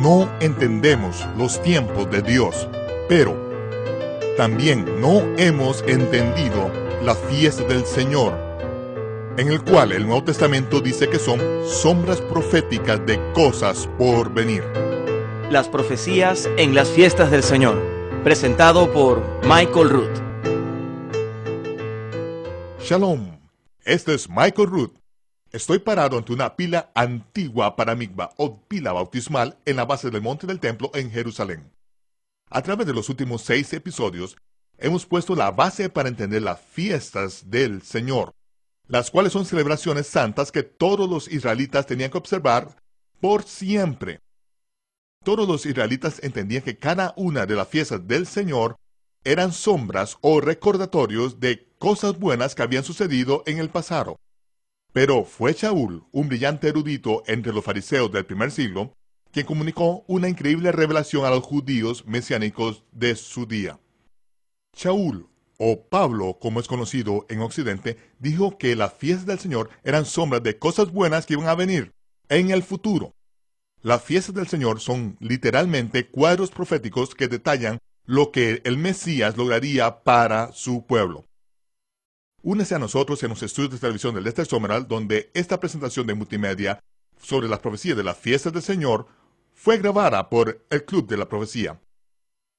no entendemos los tiempos de Dios, pero también no hemos entendido la fiesta del Señor, en el cual el Nuevo Testamento dice que son sombras proféticas de cosas por venir. Las profecías en las fiestas del Señor, presentado por Michael Ruth. Shalom, este es Michael Ruth. Estoy parado ante una pila antigua para migba o pila bautismal en la base del monte del templo en Jerusalén. A través de los últimos seis episodios, hemos puesto la base para entender las fiestas del Señor, las cuales son celebraciones santas que todos los israelitas tenían que observar por siempre. Todos los israelitas entendían que cada una de las fiestas del Señor eran sombras o recordatorios de cosas buenas que habían sucedido en el pasado. Pero fue Shaul, un brillante erudito entre los fariseos del primer siglo, quien comunicó una increíble revelación a los judíos mesiánicos de su día. Shaul, o Pablo, como es conocido en Occidente, dijo que las fiestas del Señor eran sombras de cosas buenas que iban a venir en el futuro. Las fiestas del Señor son literalmente cuadros proféticos que detallan lo que el Mesías lograría para su pueblo. Únese a nosotros en los estudios de televisión del Lester Someral, donde esta presentación de multimedia sobre las profecías de las fiestas del Señor fue grabada por el Club de la Profecía.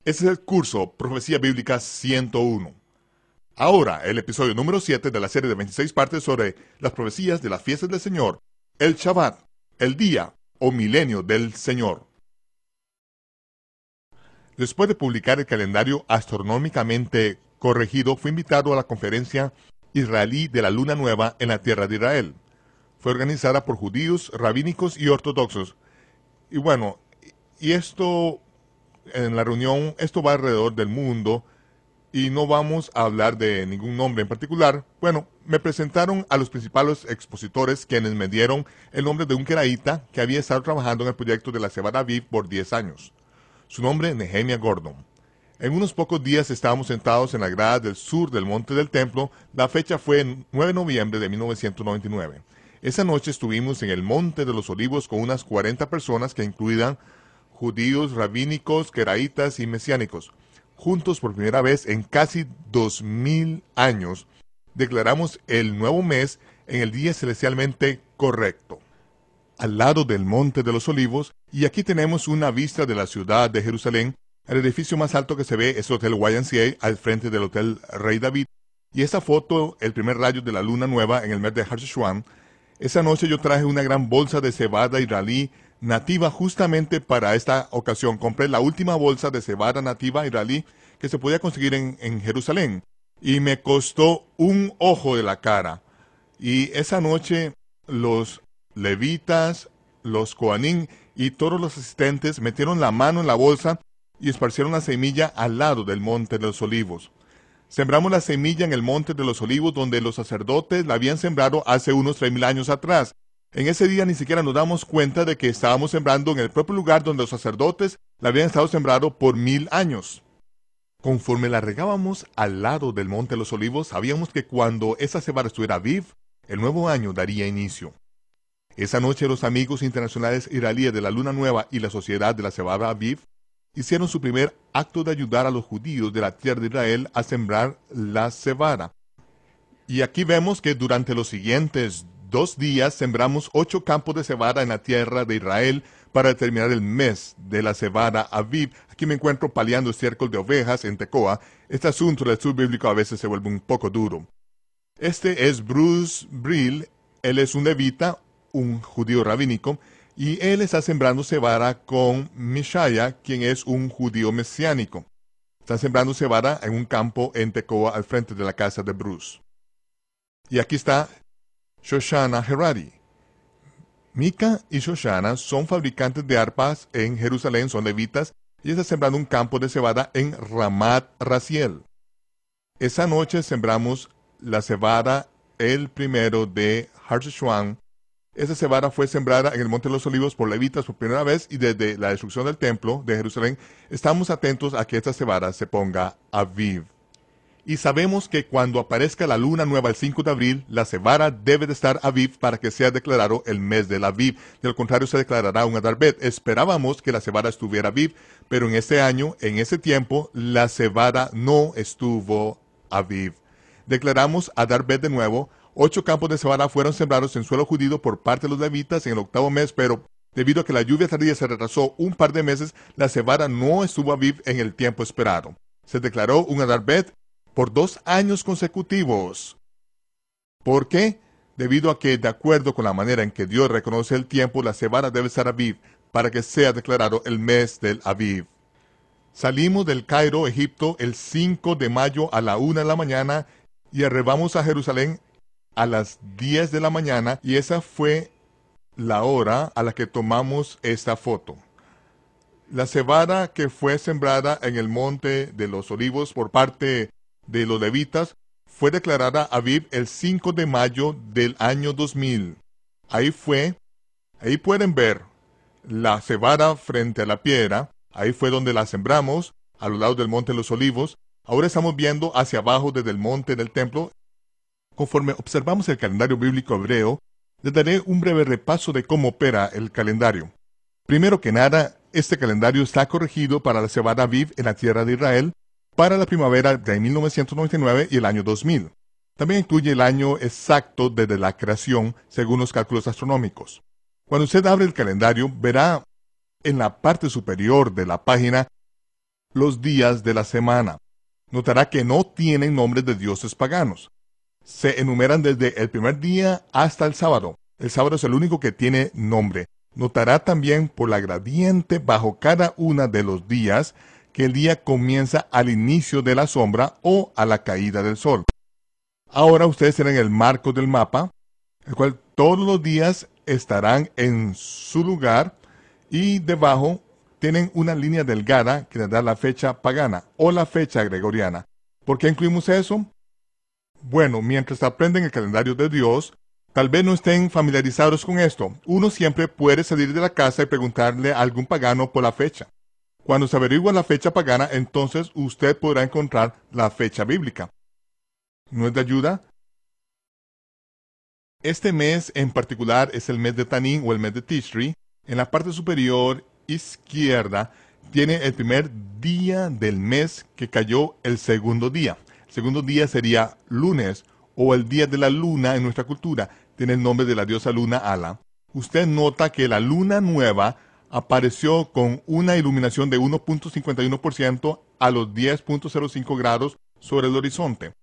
Este es el curso Profecía Bíblica 101. Ahora, el episodio número 7 de la serie de 26 partes sobre las profecías de las fiestas del Señor, el Shabbat, el día o milenio del Señor. Después de publicar el calendario astronómicamente corregido, fue invitado a la conferencia israelí de la luna nueva en la tierra de Israel. Fue organizada por judíos, rabínicos y ortodoxos. Y bueno, y esto en la reunión, esto va alrededor del mundo y no vamos a hablar de ningún nombre en particular. Bueno, me presentaron a los principales expositores quienes me dieron el nombre de un queraíta que había estado trabajando en el proyecto de la Cebada Viv por 10 años. Su nombre, Nehemia Gordon. En unos pocos días estábamos sentados en la grada del sur del Monte del Templo. La fecha fue el 9 de noviembre de 1999. Esa noche estuvimos en el Monte de los Olivos con unas 40 personas que incluían judíos, rabínicos, queraitas y mesiánicos. Juntos por primera vez en casi 2000 años, declaramos el nuevo mes en el día celestialmente correcto, al lado del Monte de los Olivos, y aquí tenemos una vista de la ciudad de Jerusalén el edificio más alto que se ve es el Hotel YMCA al frente del Hotel Rey David. Y esta foto, el primer rayo de la luna nueva en el mes de Shuan, esa noche yo traje una gran bolsa de cebada israelí nativa justamente para esta ocasión. Compré la última bolsa de cebada nativa israelí que se podía conseguir en, en Jerusalén. Y me costó un ojo de la cara. Y esa noche los levitas, los coanín y todos los asistentes metieron la mano en la bolsa y esparcieron la semilla al lado del monte de los olivos. Sembramos la semilla en el monte de los olivos donde los sacerdotes la habían sembrado hace unos tres mil años atrás. En ese día ni siquiera nos damos cuenta de que estábamos sembrando en el propio lugar donde los sacerdotes la habían estado sembrado por mil años. Conforme la regábamos al lado del monte de los olivos, sabíamos que cuando esa cebada estuviera viva, el nuevo año daría inicio. Esa noche los amigos internacionales israelíes de la Luna Nueva y la Sociedad de la Cebada Viva hicieron su primer acto de ayudar a los judíos de la tierra de Israel a sembrar la cebada. Y aquí vemos que durante los siguientes dos días sembramos ocho campos de cebada en la tierra de Israel para terminar el mes de la cebada Aviv. Aquí me encuentro paliando círculo de ovejas en Tecoa. Este asunto del estudio bíblico a veces se vuelve un poco duro. Este es Bruce Brill. Él es un levita, un judío rabínico, y él está sembrando cebada con Mishaya, quien es un judío mesiánico. Está sembrando cebada en un campo en Tecoa al frente de la casa de Bruce. Y aquí está Shoshana Herari. Mika y Shoshana son fabricantes de arpas en Jerusalén, son levitas, y está sembrando un campo de cebada en Ramat Raziel. Esa noche sembramos la cebada el primero de Harshuan esa cebada fue sembrada en el Monte de los Olivos por levitas por primera vez y desde la destrucción del templo de Jerusalén estamos atentos a que esta cebada se ponga a viv. Y sabemos que cuando aparezca la luna nueva el 5 de abril, la cebada debe de estar aviv para que sea declarado el mes la aviv. De lo contrario, se declarará un adarbet. Esperábamos que la cebada estuviera viv, pero en este año, en ese tiempo, la cebada no estuvo aviv. Declaramos adarbet de nuevo Ocho campos de cebada fueron sembrados en suelo judío por parte de los levitas en el octavo mes, pero debido a que la lluvia tardía se retrasó un par de meses, la cebada no estuvo a viv en el tiempo esperado. Se declaró un Adarbet por dos años consecutivos. ¿Por qué? Debido a que, de acuerdo con la manera en que Dios reconoce el tiempo, la cebada debe estar Aviv para que sea declarado el mes del Aviv. Salimos del Cairo, Egipto, el 5 de mayo a la 1 de la mañana y arribamos a Jerusalén a las 10 de la mañana y esa fue la hora a la que tomamos esta foto. La cebada que fue sembrada en el monte de los olivos por parte de los levitas fue declarada Aviv el 5 de mayo del año 2000. Ahí fue, ahí pueden ver la cebada frente a la piedra, ahí fue donde la sembramos, a los lados del monte de los olivos. Ahora estamos viendo hacia abajo desde el monte del templo Conforme observamos el calendario bíblico hebreo, les daré un breve repaso de cómo opera el calendario. Primero que nada, este calendario está corregido para la cebada Aviv en la tierra de Israel para la primavera de 1999 y el año 2000. También incluye el año exacto desde la creación según los cálculos astronómicos. Cuando usted abre el calendario, verá en la parte superior de la página los días de la semana. Notará que no tienen nombres de dioses paganos se enumeran desde el primer día hasta el sábado. El sábado es el único que tiene nombre. Notará también por la gradiente bajo cada uno de los días que el día comienza al inicio de la sombra o a la caída del sol. Ahora ustedes tienen el marco del mapa, el cual todos los días estarán en su lugar y debajo tienen una línea delgada que les da la fecha pagana o la fecha gregoriana. ¿Por qué incluimos eso? Bueno, mientras aprenden el calendario de Dios, tal vez no estén familiarizados con esto. Uno siempre puede salir de la casa y preguntarle a algún pagano por la fecha. Cuando se averigua la fecha pagana, entonces usted podrá encontrar la fecha bíblica. ¿No es de ayuda? Este mes en particular es el mes de Tanín o el mes de Tishri. En la parte superior izquierda tiene el primer día del mes que cayó el segundo día. Segundo día sería lunes o el día de la luna en nuestra cultura. Tiene el nombre de la diosa luna Ala. Usted nota que la luna nueva apareció con una iluminación de 1.51% a los 10.05 grados sobre el horizonte.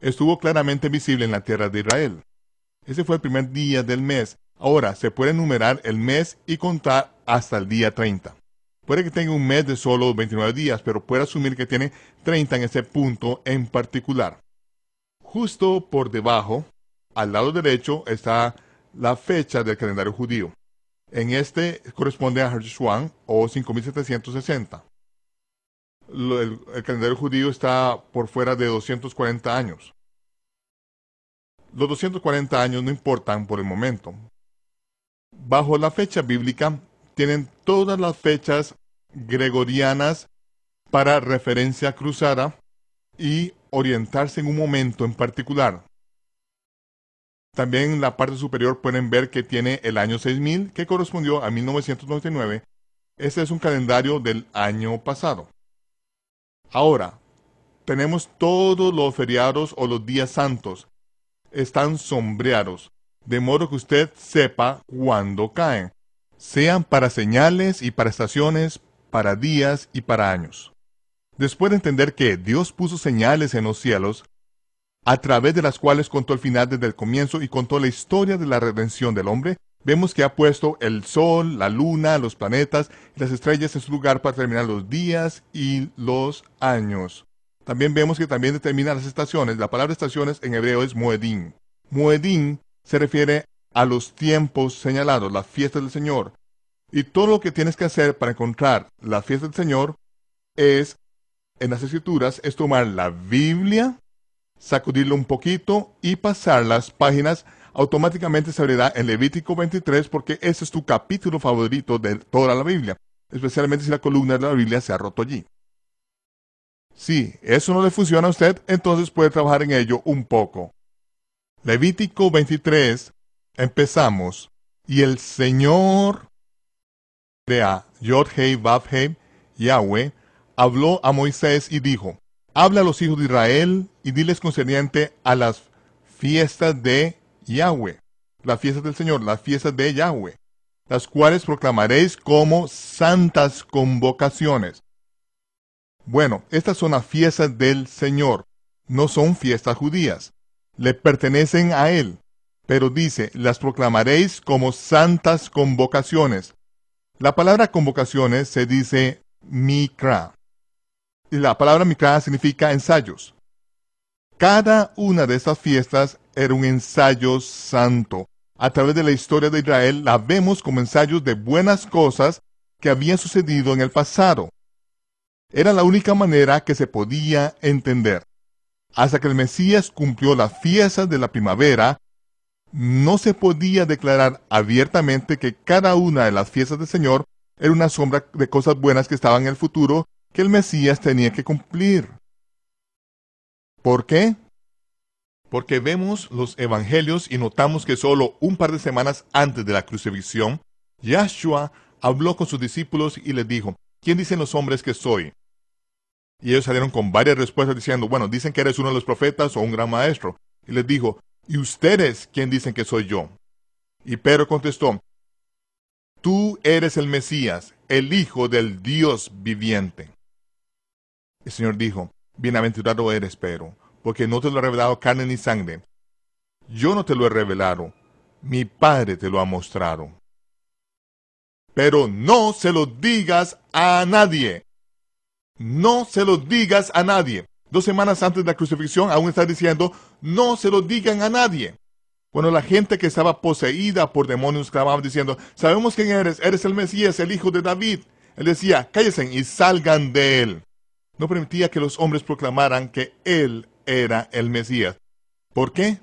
Estuvo claramente visible en la tierra de Israel. Ese fue el primer día del mes. Ahora se puede enumerar el mes y contar hasta el día 30. Puede que tenga un mes de solo 29 días, pero puede asumir que tiene 30 en ese punto en particular. Justo por debajo, al lado derecho, está la fecha del calendario judío. En este corresponde a Harjishwan o 5760. el calendario judío está por fuera de 240 años. Los 240 años no importan por el momento. Bajo la fecha bíblica, tienen todas las fechas gregorianas para referencia cruzada y orientarse en un momento en particular. También en la parte superior pueden ver que tiene el año 6000, que correspondió a 1999. Este es un calendario del año pasado. Ahora, tenemos todos los feriados o los días santos. Están sombreados, de modo que usted sepa cuándo caen sean para señales y para estaciones, para días y para años. Después de entender que Dios puso señales en los cielos, a través de las cuales contó el final desde el comienzo y contó la historia de la redención del hombre, vemos que ha puesto el sol, la luna, los planetas y las estrellas en su lugar para terminar los días y los años. También vemos que también determina las estaciones. La palabra estaciones en hebreo es moedín. Moedín se refiere a los tiempos señalados, la fiesta del Señor. Y todo lo que tienes que hacer para encontrar la fiesta del Señor es, en las escrituras, es tomar la Biblia, sacudirlo un poquito y pasar las páginas. Automáticamente se abrirá en Levítico 23 porque ese es tu capítulo favorito de toda la Biblia, especialmente si la columna de la Biblia se ha roto allí. Si eso no le funciona a usted, entonces puede trabajar en ello un poco. Levítico 23 Empezamos. Y el Señor de Yodhei Yahweh, habló a Moisés y dijo, Habla a los hijos de Israel y diles concerniente a las fiestas de Yahweh, las fiestas del Señor, las fiestas de Yahweh, las cuales proclamaréis como santas convocaciones. Bueno, estas son las fiestas del Señor, no son fiestas judías, le pertenecen a Él pero dice, las proclamaréis como santas convocaciones. La palabra convocaciones se dice mikra. Y la palabra mikra significa ensayos. Cada una de estas fiestas era un ensayo santo. A través de la historia de Israel la vemos como ensayos de buenas cosas que habían sucedido en el pasado. Era la única manera que se podía entender. Hasta que el Mesías cumplió las fiestas de la primavera, no se podía declarar abiertamente que cada una de las fiestas del Señor era una sombra de cosas buenas que estaban en el futuro que el Mesías tenía que cumplir. ¿Por qué? Porque vemos los evangelios y notamos que solo un par de semanas antes de la crucifixión, Yahshua habló con sus discípulos y les dijo, ¿quién dicen los hombres que soy? Y ellos salieron con varias respuestas diciendo, bueno, dicen que eres uno de los profetas o un gran maestro. Y les dijo, ¿Y ustedes quién dicen que soy yo? Y Pedro contestó, Tú eres el Mesías, el Hijo del Dios viviente. El Señor dijo, Bienaventurado eres, Pedro, porque no te lo ha revelado carne ni sangre. Yo no te lo he revelado, mi Padre te lo ha mostrado. Pero no se lo digas a nadie. No se lo digas a nadie. Dos semanas antes de la crucifixión aún está diciendo, no se lo digan a nadie. Bueno, la gente que estaba poseída por demonios clamaba diciendo, sabemos quién eres, eres el Mesías, el hijo de David. Él decía, cállense y salgan de él. No permitía que los hombres proclamaran que él era el Mesías. ¿Por qué?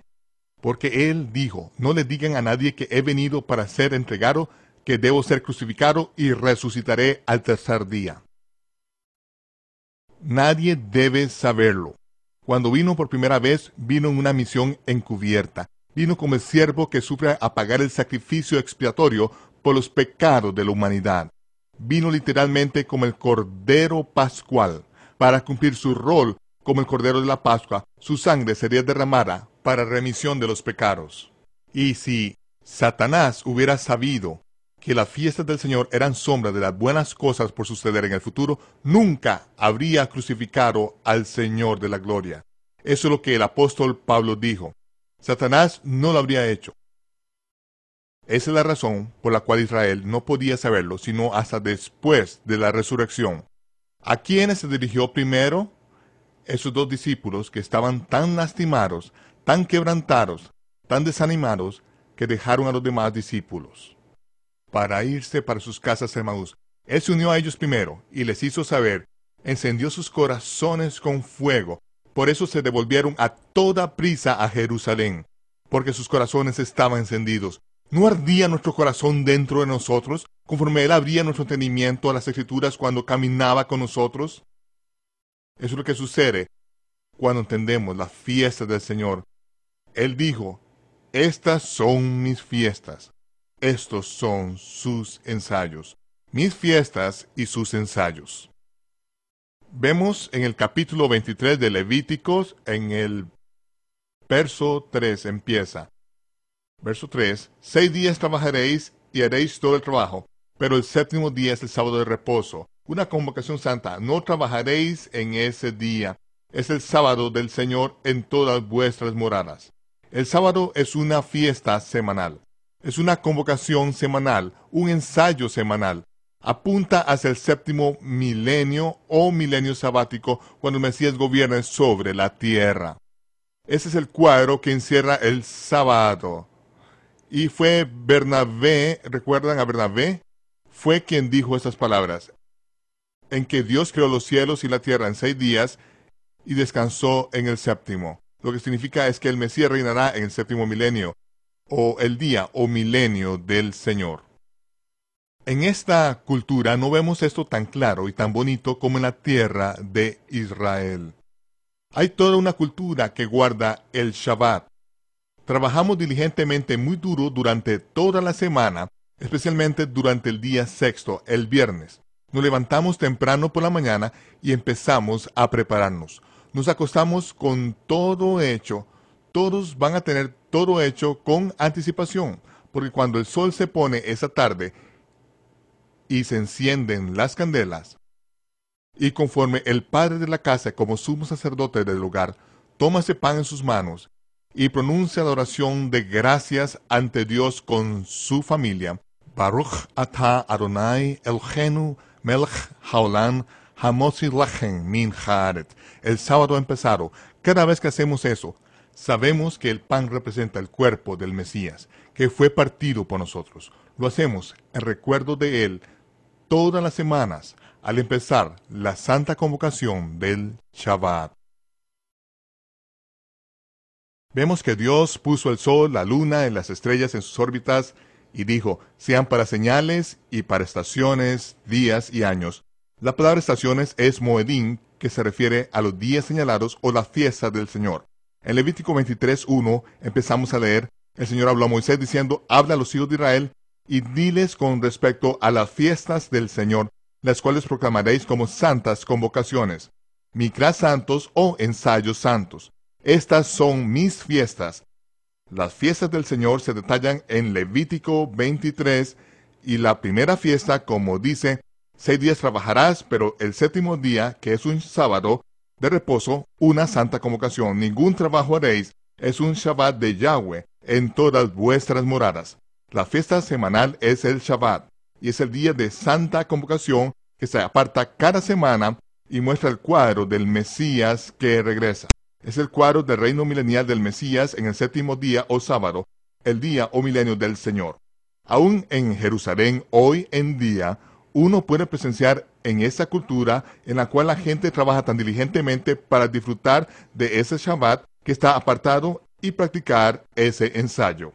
Porque él dijo, no le digan a nadie que he venido para ser entregado, que debo ser crucificado y resucitaré al tercer día. Nadie debe saberlo. Cuando vino por primera vez, vino en una misión encubierta. Vino como el siervo que sufre a pagar el sacrificio expiatorio por los pecados de la humanidad. Vino literalmente como el Cordero Pascual. Para cumplir su rol como el Cordero de la Pascua, su sangre sería derramada para remisión de los pecados. Y si Satanás hubiera sabido que las fiestas del Señor eran sombra de las buenas cosas por suceder en el futuro, nunca habría crucificado al Señor de la gloria. Eso es lo que el apóstol Pablo dijo. Satanás no lo habría hecho. Esa es la razón por la cual Israel no podía saberlo sino hasta después de la resurrección. ¿A quiénes se dirigió primero? Esos dos discípulos que estaban tan lastimados, tan quebrantados, tan desanimados, que dejaron a los demás discípulos para irse para sus casas en Maús. Él se unió a ellos primero y les hizo saber, encendió sus corazones con fuego. Por eso se devolvieron a toda prisa a Jerusalén, porque sus corazones estaban encendidos. ¿No ardía nuestro corazón dentro de nosotros, conforme Él abría nuestro entendimiento a las escrituras cuando caminaba con nosotros? Eso es lo que sucede cuando entendemos las fiestas del Señor. Él dijo, estas son mis fiestas. Estos son sus ensayos, mis fiestas y sus ensayos. Vemos en el capítulo 23 de Levíticos, en el verso 3 empieza. Verso 3, seis días trabajaréis y haréis todo el trabajo, pero el séptimo día es el sábado de reposo, una convocación santa, no trabajaréis en ese día. Es el sábado del Señor en todas vuestras moradas. El sábado es una fiesta semanal. Es una convocación semanal, un ensayo semanal. Apunta hacia el séptimo milenio o milenio sabático cuando el Mesías gobierna sobre la tierra. Ese es el cuadro que encierra el sábado. Y fue Bernabé, ¿recuerdan a Bernabé? Fue quien dijo estas palabras. En que Dios creó los cielos y la tierra en seis días y descansó en el séptimo. Lo que significa es que el Mesías reinará en el séptimo milenio o el día o milenio del Señor. En esta cultura no vemos esto tan claro y tan bonito como en la tierra de Israel. Hay toda una cultura que guarda el Shabbat. Trabajamos diligentemente muy duro durante toda la semana, especialmente durante el día sexto, el viernes. Nos levantamos temprano por la mañana y empezamos a prepararnos. Nos acostamos con todo hecho. Todos van a tener todo hecho con anticipación, porque cuando el sol se pone esa tarde y se encienden las candelas, y conforme el padre de la casa como sumo sacerdote del lugar, toma ese pan en sus manos y pronuncia la oración de gracias ante Dios con su familia. Baruch atah Adonai Genu Melch Haolan Hamosi Lachen Min Haaret. El sábado empezado. Cada vez que hacemos eso, Sabemos que el pan representa el cuerpo del Mesías, que fue partido por nosotros. Lo hacemos en recuerdo de Él todas las semanas al empezar la santa convocación del Shabbat. Vemos que Dios puso el sol, la luna y las estrellas en sus órbitas y dijo, sean para señales y para estaciones, días y años. La palabra estaciones es moedín, que se refiere a los días señalados o la fiesta del Señor. En Levítico 23.1 empezamos a leer, el Señor habló a Moisés diciendo, habla a los hijos de Israel y diles con respecto a las fiestas del Señor, las cuales proclamaréis como santas convocaciones, micras santos o ensayos santos. Estas son mis fiestas. Las fiestas del Señor se detallan en Levítico 23 y la primera fiesta, como dice, seis días trabajarás, pero el séptimo día, que es un sábado, de reposo, una santa convocación. Ningún trabajo haréis. Es un Shabbat de Yahweh en todas vuestras moradas. La fiesta semanal es el Shabbat y es el día de santa convocación que se aparta cada semana y muestra el cuadro del Mesías que regresa. Es el cuadro del reino milenial del Mesías en el séptimo día o sábado, el día o milenio del Señor. Aún en Jerusalén hoy en día, uno puede presenciar en esa cultura en la cual la gente trabaja tan diligentemente para disfrutar de ese Shabbat que está apartado y practicar ese ensayo.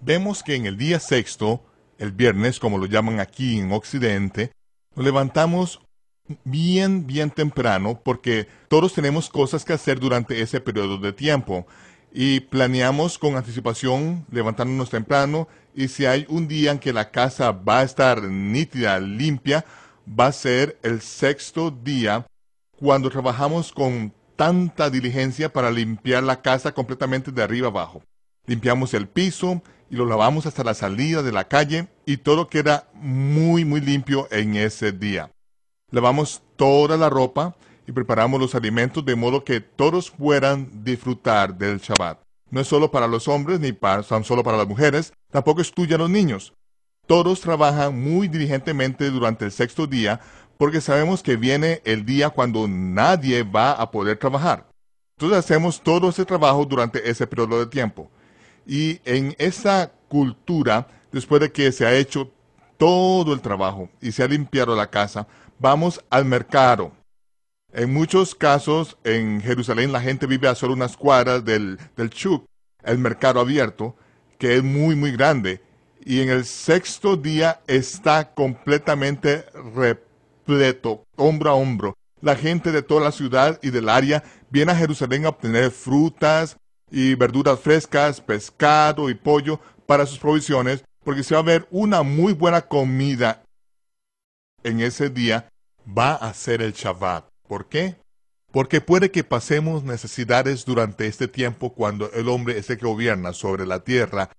Vemos que en el día sexto, el viernes como lo llaman aquí en Occidente, nos levantamos bien, bien temprano porque todos tenemos cosas que hacer durante ese periodo de tiempo y planeamos con anticipación levantarnos temprano y si hay un día en que la casa va a estar nítida, limpia, va a ser el sexto día cuando trabajamos con tanta diligencia para limpiar la casa completamente de arriba abajo. Limpiamos el piso y lo lavamos hasta la salida de la calle y todo queda muy muy limpio en ese día. Lavamos toda la ropa y preparamos los alimentos de modo que todos puedan disfrutar del Shabbat. No es solo para los hombres ni para, tan solo para las mujeres, tampoco tuyo a los niños todos trabajan muy diligentemente durante el sexto día porque sabemos que viene el día cuando nadie va a poder trabajar. Entonces hacemos todo ese trabajo durante ese periodo de tiempo. Y en esa cultura, después de que se ha hecho todo el trabajo y se ha limpiado la casa, vamos al mercado. En muchos casos, en Jerusalén la gente vive a solo unas cuadras del, del Chuk, el mercado abierto, que es muy, muy grande y en el sexto día está completamente repleto, hombro a hombro. La gente de toda la ciudad y del área viene a Jerusalén a obtener frutas y verduras frescas, pescado y pollo para sus provisiones, porque se va a haber una muy buena comida en ese día. Va a ser el Shabbat. ¿Por qué? Porque puede que pasemos necesidades durante este tiempo cuando el hombre es el que gobierna sobre la tierra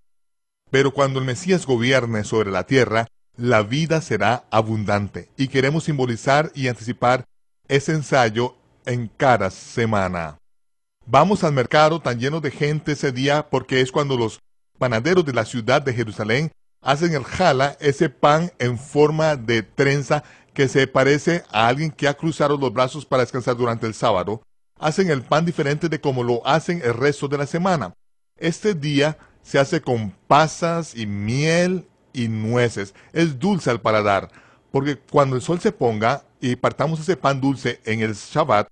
pero cuando el Mesías gobierne sobre la tierra, la vida será abundante. Y queremos simbolizar y anticipar ese ensayo en cada semana. Vamos al mercado tan lleno de gente ese día porque es cuando los panaderos de la ciudad de Jerusalén hacen el jala, ese pan en forma de trenza que se parece a alguien que ha cruzado los brazos para descansar durante el sábado. Hacen el pan diferente de como lo hacen el resto de la semana. Este día se hace con pasas y miel y nueces. Es dulce al paladar, porque cuando el sol se ponga y partamos ese pan dulce en el Shabbat,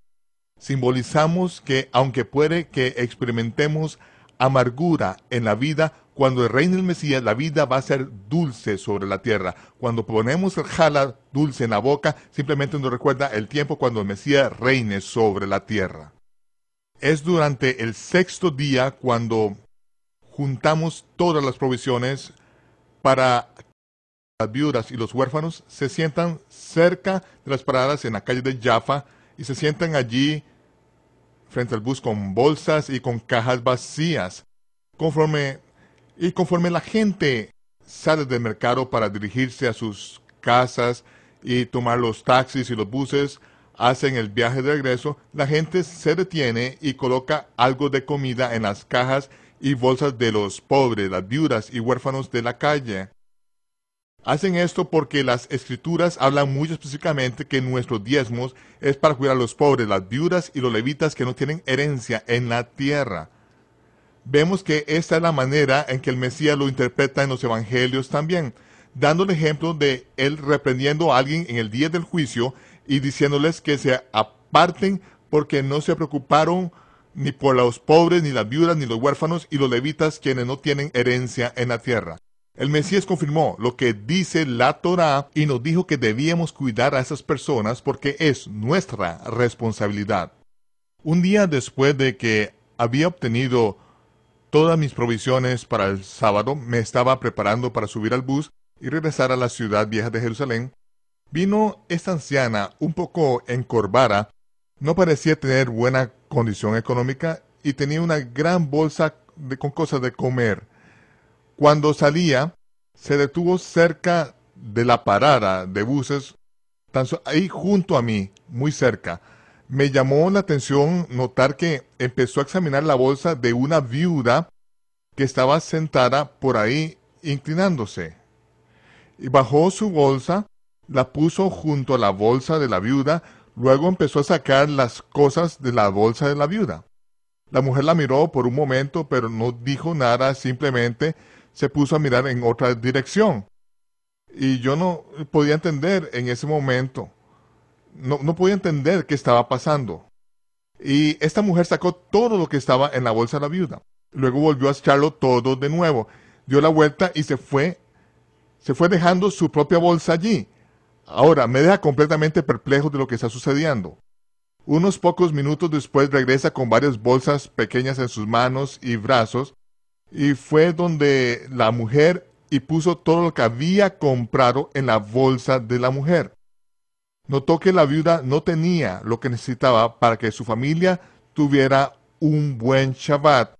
simbolizamos que aunque puede que experimentemos amargura en la vida, cuando reine el Mesías, la vida va a ser dulce sobre la tierra. Cuando ponemos el jala dulce en la boca, simplemente nos recuerda el tiempo cuando el Mesías reine sobre la tierra. Es durante el sexto día cuando juntamos todas las provisiones para que las viudas y los huérfanos se sientan cerca de las paradas en la calle de Jaffa y se sientan allí frente al bus con bolsas y con cajas vacías. Conforme, y conforme la gente sale del mercado para dirigirse a sus casas y tomar los taxis y los buses, hacen el viaje de regreso, la gente se detiene y coloca algo de comida en las cajas y bolsas de los pobres, las viudas y huérfanos de la calle. Hacen esto porque las escrituras hablan muy específicamente que nuestros diezmos es para cuidar a los pobres, las viudas y los levitas que no tienen herencia en la tierra. Vemos que esta es la manera en que el Mesías lo interpreta en los evangelios también, dando el ejemplo de él reprendiendo a alguien en el día del juicio y diciéndoles que se aparten porque no se preocuparon ni por los pobres, ni las viudas, ni los huérfanos, y los levitas quienes no tienen herencia en la tierra. El Mesías confirmó lo que dice la Torá y nos dijo que debíamos cuidar a esas personas porque es nuestra responsabilidad. Un día después de que había obtenido todas mis provisiones para el sábado, me estaba preparando para subir al bus y regresar a la ciudad vieja de Jerusalén. Vino esta anciana un poco encorvada, no parecía tener buena condición económica y tenía una gran bolsa de, con cosas de comer. Cuando salía, se detuvo cerca de la parada de buses, tan ahí junto a mí, muy cerca. Me llamó la atención notar que empezó a examinar la bolsa de una viuda que estaba sentada por ahí inclinándose. Y bajó su bolsa, la puso junto a la bolsa de la viuda, Luego empezó a sacar las cosas de la bolsa de la viuda. La mujer la miró por un momento, pero no dijo nada, simplemente se puso a mirar en otra dirección. Y yo no podía entender en ese momento, no, podía entender qué estaba pasando. Y esta mujer sacó todo lo que estaba en la bolsa de la viuda. Luego volvió a echarlo todo de nuevo. Dio la vuelta y se fue. Se fue dejando su propia bolsa allí. Ahora, me deja completamente perplejo de lo que está sucediendo. Unos pocos minutos después regresa con varias bolsas pequeñas en sus manos y brazos y fue donde la mujer y puso todo lo que había comprado en la bolsa de la mujer. Notó que la viuda no tenía lo que necesitaba para que su familia tuviera un buen Shabbat.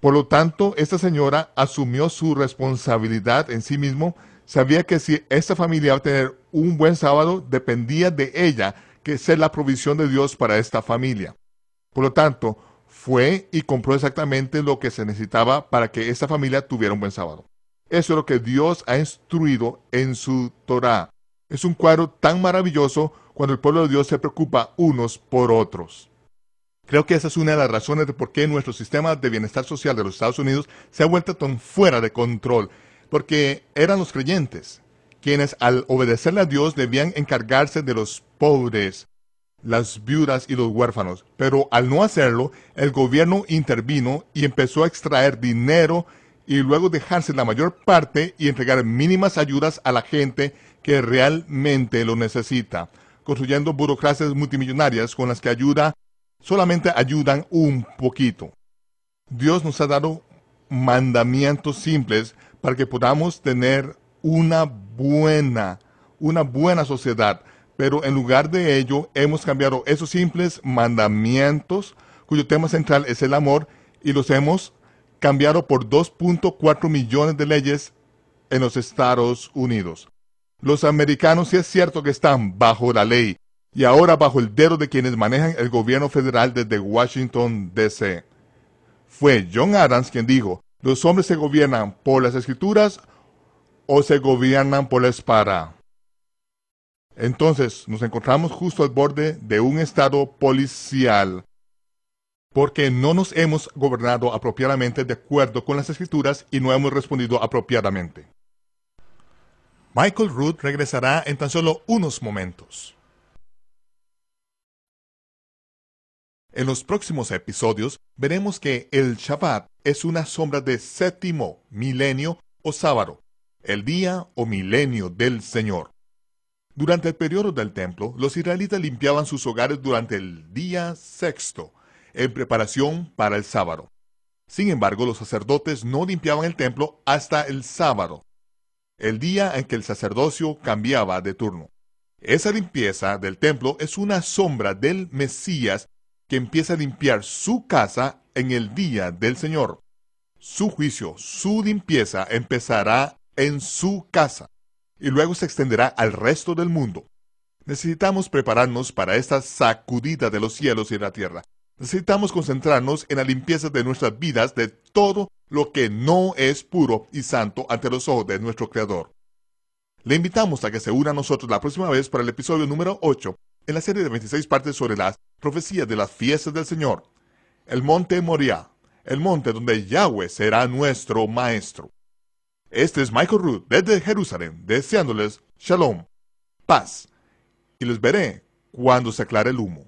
Por lo tanto, esta señora asumió su responsabilidad en sí mismo sabía que si esta familia iba a tener un buen sábado, dependía de ella que sea la provisión de Dios para esta familia. Por lo tanto, fue y compró exactamente lo que se necesitaba para que esta familia tuviera un buen sábado. Eso es lo que Dios ha instruido en su Torá. Es un cuadro tan maravilloso cuando el pueblo de Dios se preocupa unos por otros. Creo que esa es una de las razones de por qué nuestro sistema de bienestar social de los Estados Unidos se ha vuelto tan fuera de control porque eran los creyentes quienes al obedecerle a Dios debían encargarse de los pobres, las viudas y los huérfanos. Pero al no hacerlo, el gobierno intervino y empezó a extraer dinero y luego dejarse la mayor parte y entregar mínimas ayudas a la gente que realmente lo necesita, construyendo burocracias multimillonarias con las que ayuda solamente ayudan un poquito. Dios nos ha dado mandamientos simples para que podamos tener una buena, una buena sociedad. Pero en lugar de ello, hemos cambiado esos simples mandamientos, cuyo tema central es el amor, y los hemos cambiado por 2.4 millones de leyes en los Estados Unidos. Los americanos sí es cierto que están bajo la ley y ahora bajo el dedo de quienes manejan el gobierno federal desde Washington, D.C. Fue John Adams quien dijo, los hombres se gobiernan por las escrituras o se gobiernan por la espada. Entonces nos encontramos justo al borde de un estado policial, porque no nos hemos gobernado apropiadamente de acuerdo con las escrituras y no hemos respondido apropiadamente. Michael Root regresará en tan solo unos momentos. En los próximos episodios veremos que el Shabbat es una sombra de séptimo milenio o sábado, el día o milenio del Señor. Durante el periodo del templo, los israelitas limpiaban sus hogares durante el día sexto, en preparación para el sábado. Sin embargo, los sacerdotes no limpiaban el templo hasta el sábado, el día en que el sacerdocio cambiaba de turno. Esa limpieza del templo es una sombra del Mesías que empieza a limpiar su casa en el día del Señor. Su juicio, su limpieza empezará en su casa y luego se extenderá al resto del mundo. Necesitamos prepararnos para esta sacudida de los cielos y de la tierra. Necesitamos concentrarnos en la limpieza de nuestras vidas de todo lo que no es puro y santo ante los ojos de nuestro Creador. Le invitamos a que se una a nosotros la próxima vez para el episodio número 8 en la serie de 26 partes sobre las profecía de las fiestas del Señor, el monte Moriah, el monte donde Yahweh será nuestro maestro. Este es Michael Ruth, desde Jerusalén, deseándoles shalom, paz, y les veré cuando se aclare el humo.